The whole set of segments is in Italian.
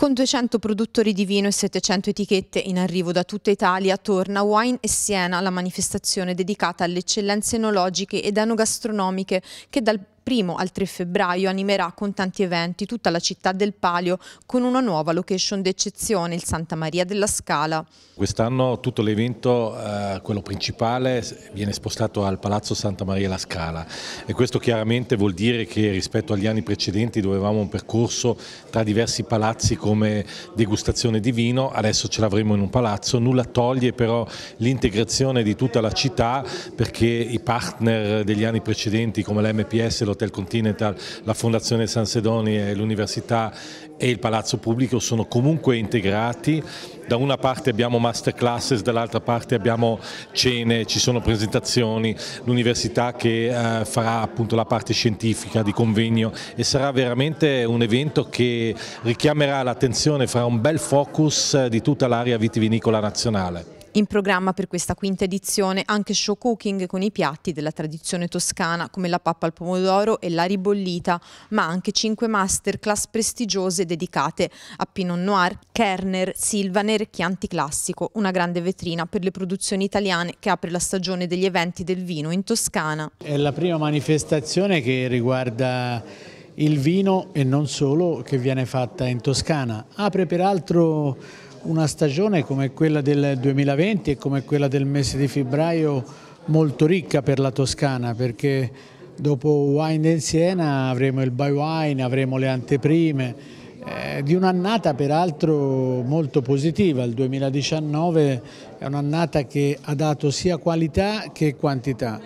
Con 200 produttori di vino e 700 etichette in arrivo da tutta Italia, torna Wine e Siena la manifestazione dedicata alle eccellenze enologiche ed enogastronomiche che dal primo al 3 febbraio animerà con tanti eventi tutta la città del Palio con una nuova location d'eccezione, il Santa Maria della Scala. Quest'anno tutto l'evento, eh, quello principale, viene spostato al Palazzo Santa Maria della Scala e questo chiaramente vuol dire che rispetto agli anni precedenti dovevamo un percorso tra diversi palazzi come degustazione di vino, adesso ce l'avremo in un palazzo, nulla toglie però l'integrazione di tutta la città perché i partner degli anni precedenti come l'MPS e l'Hotel Continental, la Fondazione San Sedoni, l'Università e il Palazzo Pubblico sono comunque integrati. Da una parte abbiamo masterclasses, dall'altra parte abbiamo cene, ci sono presentazioni, l'università che eh, farà appunto la parte scientifica di convegno e sarà veramente un evento che richiamerà l'attenzione, farà un bel focus di tutta l'area vitivinicola nazionale. In programma per questa quinta edizione anche show cooking con i piatti della tradizione toscana come la pappa al pomodoro e la ribollita, ma anche cinque masterclass prestigiose dedicate a Pinot Noir, Kerner, Silvaner e Chianti Classico, una grande vetrina per le produzioni italiane che apre la stagione degli eventi del vino in Toscana. È la prima manifestazione che riguarda il vino e non solo che viene fatta in Toscana. Apre peraltro una stagione come quella del 2020 e come quella del mese di febbraio molto ricca per la Toscana perché dopo Wine in Siena avremo il By Wine, avremo le anteprime eh, di un'annata peraltro molto positiva, il 2019 è un'annata che ha dato sia qualità che quantità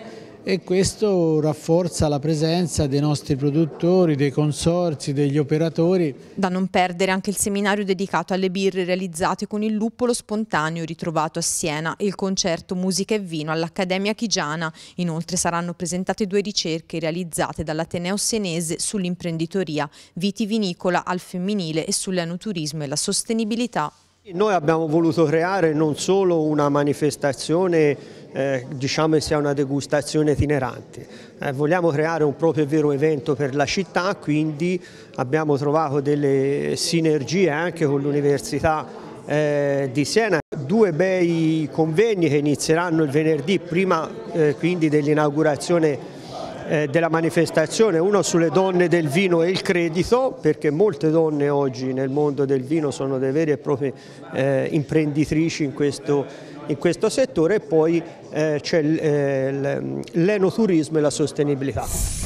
e questo rafforza la presenza dei nostri produttori, dei consorzi, degli operatori. Da non perdere anche il seminario dedicato alle birre realizzate con il luppolo spontaneo ritrovato a Siena e il concerto Musica e Vino all'Accademia Chigiana. Inoltre saranno presentate due ricerche realizzate dall'Ateneo Senese sull'imprenditoria vitivinicola al femminile e sull'enoturismo e la sostenibilità. Noi abbiamo voluto creare non solo una manifestazione eh, diciamo sia una degustazione itinerante. Eh, vogliamo creare un proprio e vero evento per la città, quindi abbiamo trovato delle sinergie anche con l'Università eh, di Siena. Due bei convegni che inizieranno il venerdì, prima eh, quindi dell'inaugurazione eh, della manifestazione, uno sulle donne del vino e il credito, perché molte donne oggi nel mondo del vino sono delle vere e proprie eh, imprenditrici in questo in questo settore e poi eh, c'è eh, l'enoturismo e la sostenibilità.